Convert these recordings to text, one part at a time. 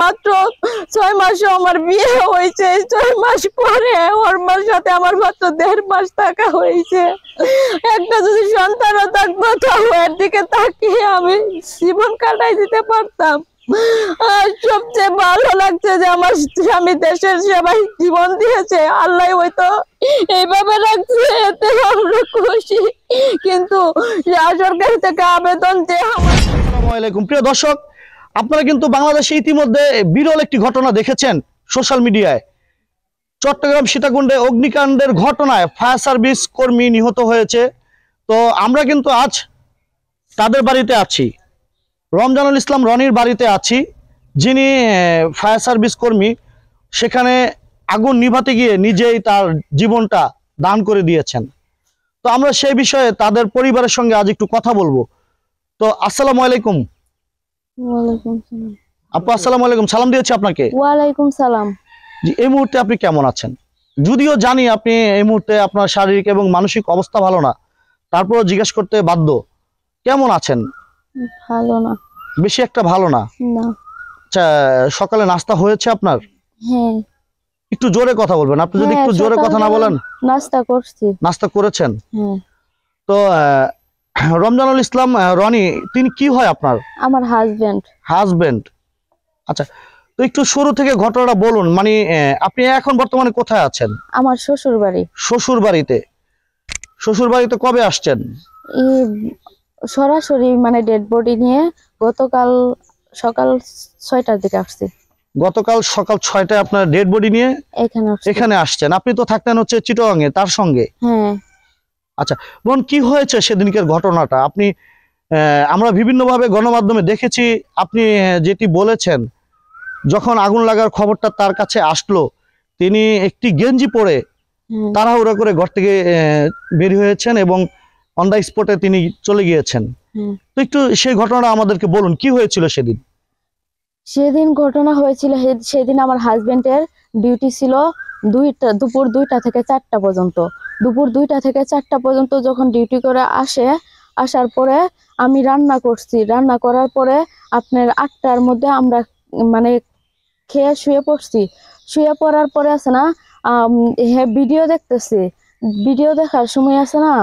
মাত্র ছয় মাসে আমার বিয়ে হয়েছে ছয় মাস পরে ওর সাথে আমার মাত্র দেড় মাস থাকা হয়েছে একটা যদি সন্তানও তাহলে এর দিকে তাকিয়ে আমি জীবন কাটাই দিতে পারতাম আর সবচেয়ে ভালো লাগছে যে আমার স্বামী দেশের সেবাই জীবন দিয়েছে আল্লাহ হয়তো এইভাবে রাখছে এতে আমরা খুশি কিন্তু থেকে আবেদন যে আমার প্রিয় দর্শক আপনারা কিন্তু বাংলাদেশে ইতিমধ্যে বিরল একটি ঘটনা দেখেছেন সোশ্যাল মিডিয়ায় চট্টগ্রাম সীতাকুণ্ডে অগ্নিকাণ্ডের ঘটনায় ফায়ার সার্ভিস কর্মী নিহত হয়েছে তো আমরা কিন্তু আজ তাদের বাড়িতে আছি রমজানুল ইসলাম রনির বাড়িতে আছি যিনি ফায়ার সার্ভিস কর্মী সেখানে আগুন নিভাতে গিয়ে নিজেই তার জীবনটা দান করে দিয়েছেন তো আমরা সেই বিষয়ে তাদের পরিবারের সঙ্গে আজ একটু কথা বলবো তো আসসালামু আলাইকুম আপু আলাইকুম সালাম দিয়েছি আপনাকে ওয়ালাইকুম সালাম জি এই মুহূর্তে আপনি কেমন আছেন যদিও জানি আপনি এই মুহূর্তে আপনার শারীরিক এবং মানসিক অবস্থা ভালো না জিজ্ঞেস করতে বাধ্য কেমন আছেন ভালো না বেশি একটা ভালো না আচ্ছা সকালে নাস্তা হয়েছে আপনার হ্যাঁ। একটু জোরে কথা বলবেন আপনি যদি হ্যাঁ, একটু জোরে কথা না বলেন নাস্তা করছি নাস্তা করেছেন হ্যাঁ। তো রমজানুল ইসলাম রনি তিনি কি হয় আপনার আমার হাজবেন্ড হাজবেন্ড আচ্ছা তো একটু শুরু থেকে ঘটনাটা বলুন মানে আপনি এখন বর্তমানে কোথায় আছেন আমার শ্বশুর বাড়ি শ্বশুর বাড়িতে শ্বশুর বাড়িতে কবে আসছেন সরাসরি মানে ডেড বডি নিয়ে গতকাল সকাল ছয়টার দিকে আসছি গতকাল সকাল ছয়টায় আপনার ডেড বডি নিয়ে এখানে আসছেন আপনি তো থাকতেন হচ্ছে চিটোয়াং এ তার সঙ্গে হ্যাঁ আচ্ছা বোন কি হয়েছে সেদিনকের ঘটনাটা আপনি আমরা বিভিন্নভাবে গণমাধ্যমে দেখেছি আপনি যেটি বলেছেন যখন আগুন লাগার খবরটা তার কাছে আসলো তিনি একটি গেঞ্জি পরে তাড়াহুড়া করে ঘর থেকে বের হয়েছেন এবং অন দ্য স্পটে তিনি চলে গিয়েছেন তো একটু সেই ঘটনাটা আমাদেরকে বলুন কি হয়েছিল সেদিন সেদিন ঘটনা হয়েছিল সেদিন আমার হাজব্যান্ডের ডিউটি ছিল দুইটা দুপুর দুইটা থেকে চারটা পর্যন্ত দুপুর দুইটা থেকে চারটা পর্যন্ত যখন ডিউটি করে আসে আসার পরে আমি রান্না করছি রান্না করার পরে আপনার আটটার মধ্যে আমরা মানে খেয়ে শুয়ে পড়ছি শুয়ে পড়ার পরে আছে না হ্যাঁ ভিডিও দেখতেছি ভিডিও দেখার সময় আছে না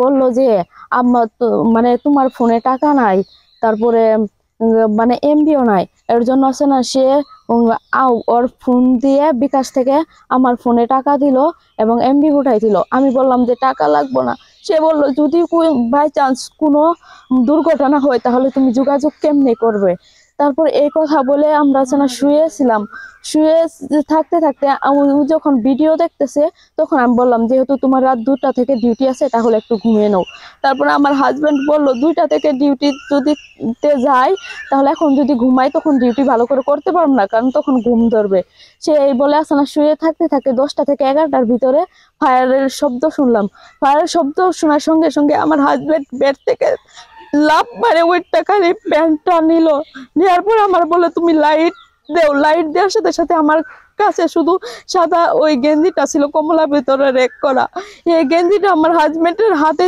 বলল যে আমার মানে তোমার ফোনে টাকা নাই তারপরে মানে এমবিও নাই এর জন্য আছে না সে ওর ফোন দিয়ে বিকাশ থেকে আমার ফোনে টাকা দিল এবং এমবি উঠাই দিল আমি বললাম যে টাকা লাগবো না সে বলল যদি বাই চান্স কোনো দুর্ঘটনা হয় তাহলে তুমি যোগাযোগ কেমনে করবে তারপর এই কথা বলে আমরা যেন শুয়েছিলাম শুয়ে থাকতে থাকতে যখন ভিডিও দেখতেছে তখন আমি বললাম যেহেতু তোমার রাত দুটা থেকে ডিউটি আছে তাহলে একটু ঘুমিয়ে নাও তারপর আমার হাজব্যান্ড বললো দুইটা থেকে ডিউটি যদি যাই তাহলে এখন যদি ঘুমাই তখন ডিউটি ভালো করে করতে পারবো না কারণ তখন ঘুম ধরবে সে এই বলে না শুয়ে থাকতে থাকে দশটা থেকে এগারোটার ভিতরে ফায়ারের শব্দ শুনলাম ফায়ারের শব্দ শোনার সঙ্গে সঙ্গে আমার হাজব্যান্ড বেড থেকে লাভ মারে টাকার এই প্যান্টটা নিল নেওয়ার পর আমার বলে তুমি লাইট দেও লাইট দেওয়ার সাথে সাথে আমার কাছে শুধু সাদা ওই গেঞ্জিটা ছিল কমলা ভেতরে রেক করা এই গেঞ্জিটা আমার হাজব্যান্ডের হাতে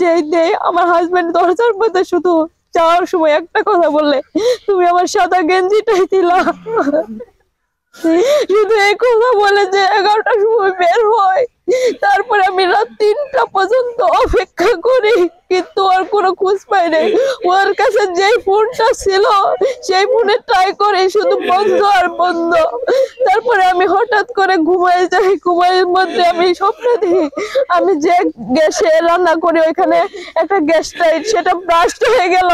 যেই দেয় আমার হাজব্যান্ড দরজার মধ্যে শুধু যাওয়ার সময় একটা কথা বললে তুমি আমার সাদা গেঞ্জিটাই দিলা শুধু এই কথা বলে যে এগারোটার সময় বের হয় তারপরে আমি রাত তিনটা পর্যন্ত অপেক্ষা করি কিন্তু আর কোনো খোঁজ পাই নাই ওর কাছে যে ফোনটা ছিল সেই ফোনে ট্রাই করে শুধু বন্ধ আর বন্ধ তারপরে আমি হঠাৎ করে ঘুমাই যাই ঘুমাইয়ের মধ্যে আমি স্বপ্ন দিই আমি যে গ্যাসে রান্না করি ওইখানে একটা গ্যাস টাইট সেটা ব্রাস্ট হয়ে গেল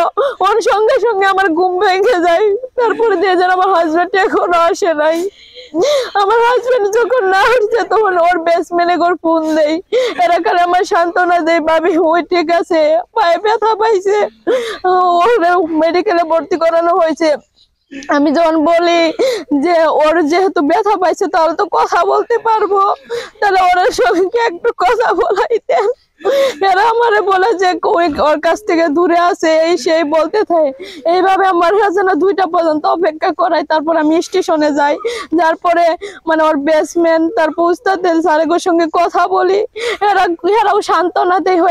ওর সঙ্গে সঙ্গে আমার ঘুম ভেঙে যায় তারপরে দিয়ে যেন আমার হাজব্যান্ড এখনো আসে নাই আমার হাজবেন্ড যখন না হচ্ছে তখন ওর বেসমেলে ওর ফোন দেই এরা কারণ আমার সান্ত্বনা দেয় ভাবি ওই ঠিক আছে পায়ে ব্যথা পাইছে ওর মেডিকেলে ভর্তি করানো হয়েছে আমি যখন বলি যে ওর যেহেতু ব্যথা পাইছে তাহলে তো কথা বলতে পারবো তাহলে ওর সঙ্গে একটু কথা বলাইতেন এরা আমারে বলে যে ওর কাছ থেকে দূরে আছে এই সেই বলতে থাকে এইভাবে আমার দুইটা পর্যন্ত অপেক্ষা তারপর আমি স্টেশনে যাই যার পরে মানে ওর তারপর সঙ্গে কথা বলি এরা এরাও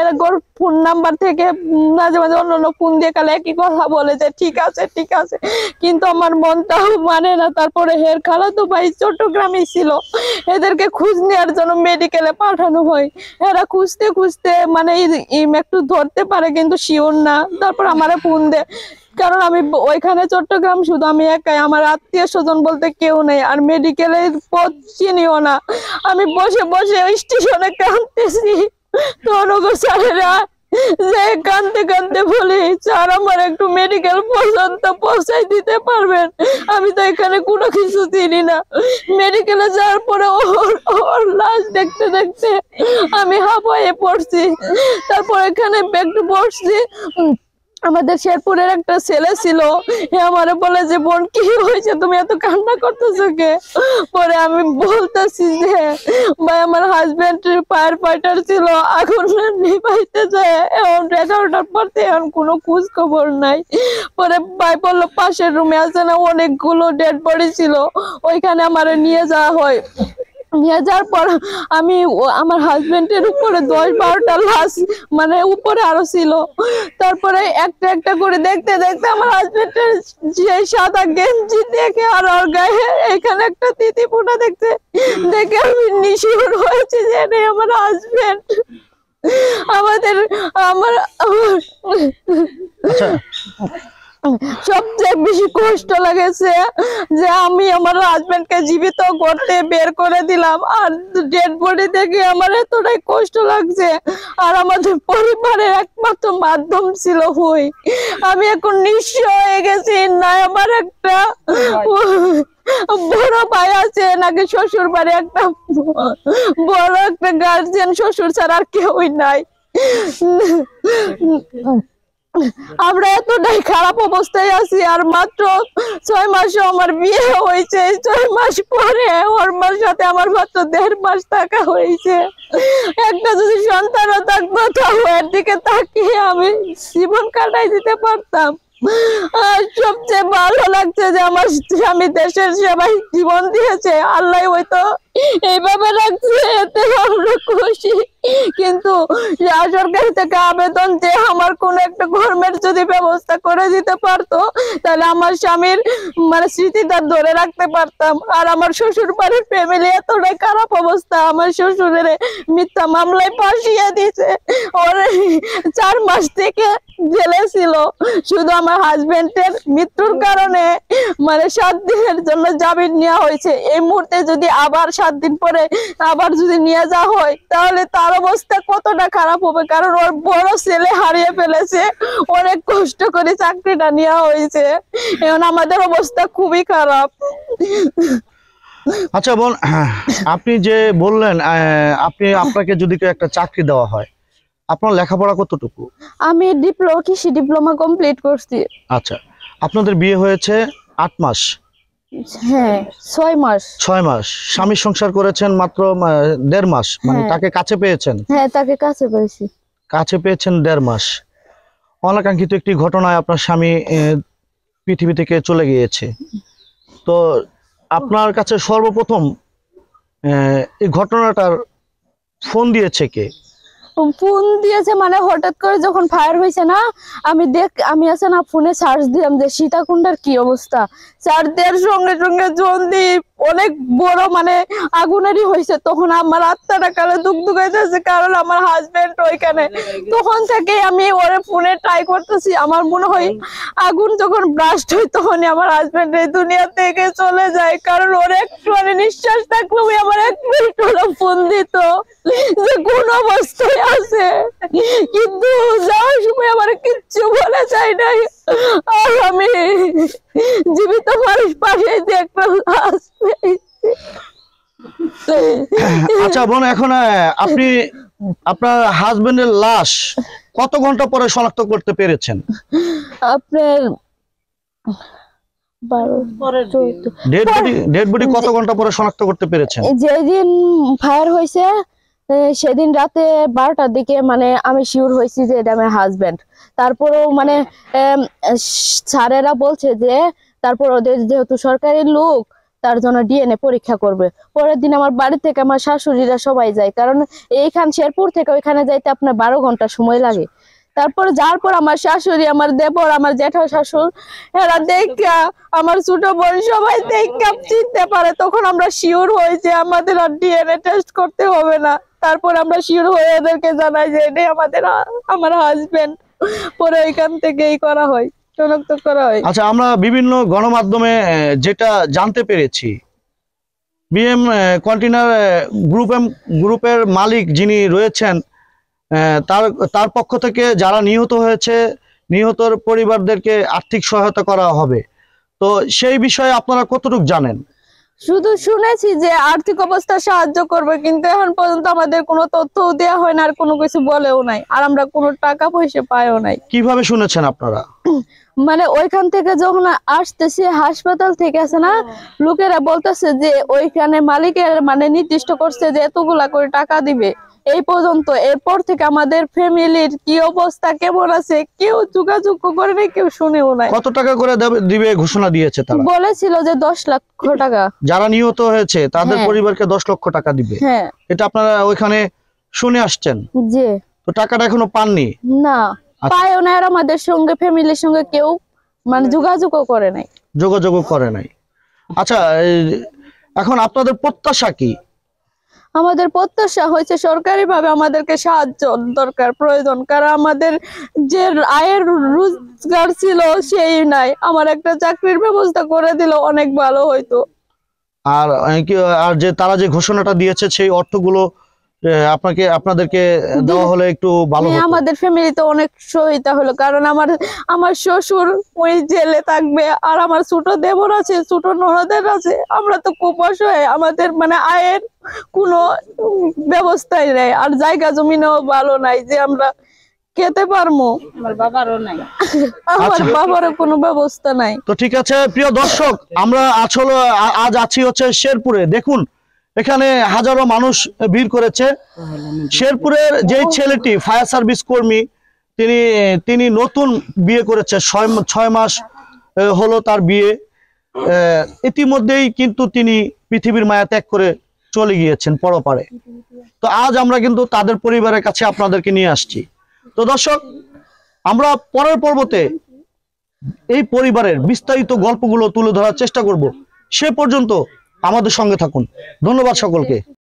এরা গোর ফোন নাম্বার থেকে মাঝে মাঝে অন্য অন্য ফোন দিয়ে কালে একই কথা বলে যে ঠিক আছে ঠিক আছে কিন্তু আমার মনটাও মানে না তারপরে হের খালা তো ভাই চট্টগ্রামেই ছিল এদেরকে খুঁজ নেওয়ার জন্য মেডিকেলে পাঠানো হয় এরা খুঁজতে খুঁজতে বুঝতে মানে ইম একটু ধরতে পারে কিন্তু শিওর না তারপর আমার ফোন দে কারণ আমি ওইখানে চট্টগ্রাম শুধু আমি একাই আমার আত্মীয় স্বজন বলতে কেউ নেই আর মেডিকেলের পথ চিনিও না আমি বসে বসে স্টেশনে কাঁদতেছি তো স্যারেরা যে কান্দতে কান্দতে বলি স্যার আমার একটু মেডিকেল পর্যন্ত পৌঁছাই দিতে পারবেন আমি তো এখানে কোনো কিছু চিনি না মেডিকেলে যাওয়ার পরে ওর ওর লাশ দেখতে দেখতে আমি হাফ হয়ে পড়ছি তারপর এখানে একটু বসছি আমাদের শেরপুরের একটা ছেলে ছিল আমার বলে যে বোন কি হয়েছে তুমি এত কান্না করতেছো কে পরে আমি বলতেছি যে ভাই আমার হাজব্যান্ড ফায়ার ফাইটার ছিল আগুন নিভাইতে যায় এখন এগারোটার পর এখন কোনো খোঁজ খবর নাই পরে ভাই বললো পাশের রুমে আছে না অনেকগুলো ডেড বডি ছিল ওইখানে আমার নিয়ে যাওয়া হয় নিয়ে যাওয়ার পর আমি আমার হাজবেন্ডের উপরে দশ বারোটা লাশ মানে উপরে আরো ছিল তারপরে একটা একটা করে দেখতে দেখতে আমার হাজবেন্ডের যে সাদা গেঞ্জি দেখে আর ওর গায়ে এখানে একটা তিতি ফোটা দেখতে দেখে আমি নিশুর হয়েছে যে এটাই আমার হাজবেন্ড আমাদের আমার আচ্ছা সবচেয়ে বেশি কষ্ট লাগেছে যে আমি আমার হাজব্যান্ডকে জীবিত করতে বের করে দিলাম আর ডেড বডি দেখে আমার এতটাই কষ্ট লাগছে আর আমাদের পরিবারের একমাত্র মাধ্যম ছিল হই আমি এখন নিঃস্ব হয়ে গেছি না আমার একটা বড় ভাই আছে নাকি শ্বশুর বাড়ি একটা বড় একটা গার্জেন শ্বশুর ছাড়া আর কেউই নাই আমরা এতটাই খারাপ অবস্থায় আছি আর মাত্র ছয় মাসে আমার বিয়ে হয়েছে ছয় মাস পরে ওর মার সাথে আমার মাত্র দেড় মাস থাকা হয়েছে একটা যদি সন্তানও থাকতো এর দিকে তাকিয়ে আমি জীবন কাটাই দিতে পারতাম আর সবচেয়ে ভালো লাগছে যে আমার স্বামী দেশের সেবাই জীবন দিয়েছে আল্লাহ হয়তো এইভাবে রাখছে এতে আমরা খুশি কিন্তু সরকার থেকে আবেদন যে আমার কোন একটা যদি ব্যবস্থা করে দিতে পারতো তাহলে আমার স্বামীর মানে ধরে রাখতে পারতাম আর আমার শ্বশুর বাড়ির ফ্যামিলি এতটাই খারাপ অবস্থা আমার শ্বশুরের মিথ্যা মামলায় ফাঁসিয়ে দিছে ওর চার মাস থেকে জেলে ছিল শুধু আমার হাজবেন্ডের মৃত্যুর কারণে মানে সাত দিনের জন্য জামিন নেওয়া হয়েছে এই মুহূর্তে যদি আবার সাত দিন পরে আবার যদি নিয়ে যাওয়া হয় তাহলে তার অবস্থা কতটা খারাপ হবে কারণ ওর বড় ছেলে হারিয়ে ফেলেছে অনেক কষ্ট করে চাকরিটা নেওয়া হয়েছে এখন আমাদের অবস্থা খুবই খারাপ আচ্ছা বোন আপনি যে বললেন আপনি আপনাকে যদি একটা চাকরি দেওয়া হয় আপনার লেখাপড়া কতটুকু আমি ডিপ্লোমা কৃষি ডিপ্লোমা কমপ্লিট করছি আচ্ছা আপনাদের বিয়ে হয়েছে আট মাস হ্যাঁ ছয় মাস ছয় মাস সংসার করেছেন মাত্র দেড় মাস মানে হ্যাঁ। তাকে কাছে পেয়েছেন হ্যাঁ, তাকে কাছে পেয়েছি কাছে পেয়েছেন দেড় মাস অনাকাঙ্ক্ষিত একটি ঘটনায় আপনার স্বামী পৃথিবী থেকে চলে গিয়েছে তো আপনার কাছে সর্বপ্রথম এই ঘটনাটার ফোন দিয়েছে কে ফোন দিয়েছে মানে হঠাৎ করে যখন ফায়ার হয়েছে না আমি দেখ আমি আছে না ফোনে সার্চ দিলাম যে সীতাকুণ্ডার কি অবস্থা চার্জ দেওয়ার সঙ্গে সঙ্গে জলদি অনেক বড় মানে আগুনেরই হয়েছে তখন আমার আত্মাটা কালে দুঃখ কারণ আমার হাজবেন্ড ওইখানে তখন থেকে আমি ওর ফোনে ট্রাই করতেছি আমার মনে হয় আগুন যখন ব্লাস্ট হয় তখনই আমার হাজবেন্ড এই দুনিয়া থেকে চলে যায় কারণ ওর একটু মানে নিঃশ্বাস আমি আমার এক মিনিট হলো ফোন দিত যে কোন অবস্থায় আছে কিন্তু যাওয়ার সময় আমার কিচ্ছু বলে যায় নাই আর আমি জীবিত মানুষ পাশে দেখবে আচ্ছা বোন এখন আপনি আপনার হাজবেন্ডের লাশ কত ঘন্টা পরে শনাক্ত করতে পেরেছেন আপনার ডেড কত ঘন্টা পরে শনাক্ত করতে পেরেছেন যেদিন ফায়ার হয়েছে সেদিন রাতে বারোটার দিকে মানে আমি শিওর হয়েছি যে এটা আমার হাজব্যান্ড তারপরেও মানে স্যারেরা বলছে যে তারপর ওদের যেহেতু সরকারি লোক তার জন্য ডিএনএ পরীক্ষা করবে পরের দিন আমার বাড়ি থেকে আমার শাশুড়িরা সবাই যায় কারণ এইখান শেরপুর থেকে ওইখানে যাইতে আপনার বারো ঘন্টা সময় লাগে তারপর যার পর আমার শাশুড়ি আমার দেবর আমার জ্যাঠা শাশুর এরা দেখা আমার ছোট বোন সবাই দেখা চিনতে পারে তখন আমরা শিওর হই যে আমাদের আর ডিএনএ টেস্ট করতে হবে না তারপর আমরা শিওর হয়ে ওদেরকে জানাই যে এটাই আমাদের আমার হাজবেন্ড পরে এখান থেকেই করা হয় শনাক্ত করা হয় আচ্ছা আমরা বিভিন্ন গণমাধ্যমে যেটা জানতে পেরেছি বিএম কন্টেনার গ্রুপ গ্রুপের মালিক যিনি রয়েছেন তার তার পক্ষ থেকে যারা নিহত হয়েছে নিহতর পরিবারদেরকে আর্থিক সহায়তা করা হবে তো সেই বিষয়ে আপনারা কতটুক জানেন শুধু শুনেছি যে আর্থিক অবস্থা সাহায্য করবে কিন্তু এখন পর্যন্ত আমাদের কোনো তথ্যও দেওয়া হয় না আর কোনো কিছু বলেও নাই আর আমরা কোনো টাকা পয়সা পাইও নাই কিভাবে শুনেছেন আপনারা মানে ওইখান থেকে যখন আসতেছে হাসপাতাল থেকে আছে না লোকেরা বলতেছে যে ওইখানে মালিকের মানে নির্দিষ্ট করছে যে এতগুলা করে টাকা দিবে এই পর্যন্ত এরপর থেকে আমাদের ফ্যামিলির কি অবস্থা কেমন আছে কেউ যোগাযোগ করে নাই কেউ শুনেও নাই কত টাকা করে দিবে ঘোষণা দিয়েছে তারা বলেছিল যে দশ লক্ষ টাকা যারা নিহত হয়েছে তাদের হ্যাঁ। পরিবারকে দশ লক্ষ টাকা দিবে হ্যাঁ এটা আপনারা ওইখানে শুনে আসছেন জি তো টাকাটা এখনো পাননি না আচ্ছা। পায়ও না আর আমাদের সঙ্গে ফ্যামিলির সঙ্গে কেউ মানে যোগাযোগ করে নাই যোগাযোগ করে নাই আচ্ছা এখন আপনাদের প্রত্যাশা কি আমাদের প্রত্যাশা হয়েছে সরকারিভাবে আমাদেরকে সাহায্য দরকার প্রয়োজন কারণ আমাদের যে আয়ের রোজগার ছিল সেই নাই আমার একটা চাকরির ব্যবস্থা করে দিল অনেক ভালো হইতো আর আর যে তারা যে ঘোষণাটা দিয়েছে সেই অর্থগুলো আপনাকে আপনাদেরকে দেওয়া হলে একটু ভালো হ্যাঁ, আমাদের ফ্যামিলিতে অনেক সহিতা হলো কারণ আমার আমার শ্বশুর ওই জেলে থাকবে আর আমার ছোট দেবর আছে ছোট নরদের আছে আমরা তো খুব অসহায় আমাদের মানে আয়ের কোনো ব্যবস্থাই নেই আর জায়গা জমিনেও ভালো নাই যে আমরা আচ্ছা। শেরপুরে দেখুন এখানে হাজারো মানুষ ভিড় করেছে শেরপুরের যে ছেলেটি ফায়ার সার্ভিস কর্মী তিনি তিনি নতুন বিয়ে করেছে ছয় মাস হলো তার বিয়ে ইতিমধ্যেই কিন্তু তিনি পৃথিবীর মায়া ত্যাগ করে চলে গিয়েছেন পরপারে তো আজ আমরা কিন্তু তাদের পরিবারের কাছে আপনাদেরকে নিয়ে আসছি তো দর্শক আমরা পরের পর্বতে এই পরিবারের বিস্তারিত গল্পগুলো তুলে ধরার চেষ্টা করব সে পর্যন্ত আমাদের সঙ্গে থাকুন ধন্যবাদ সকলকে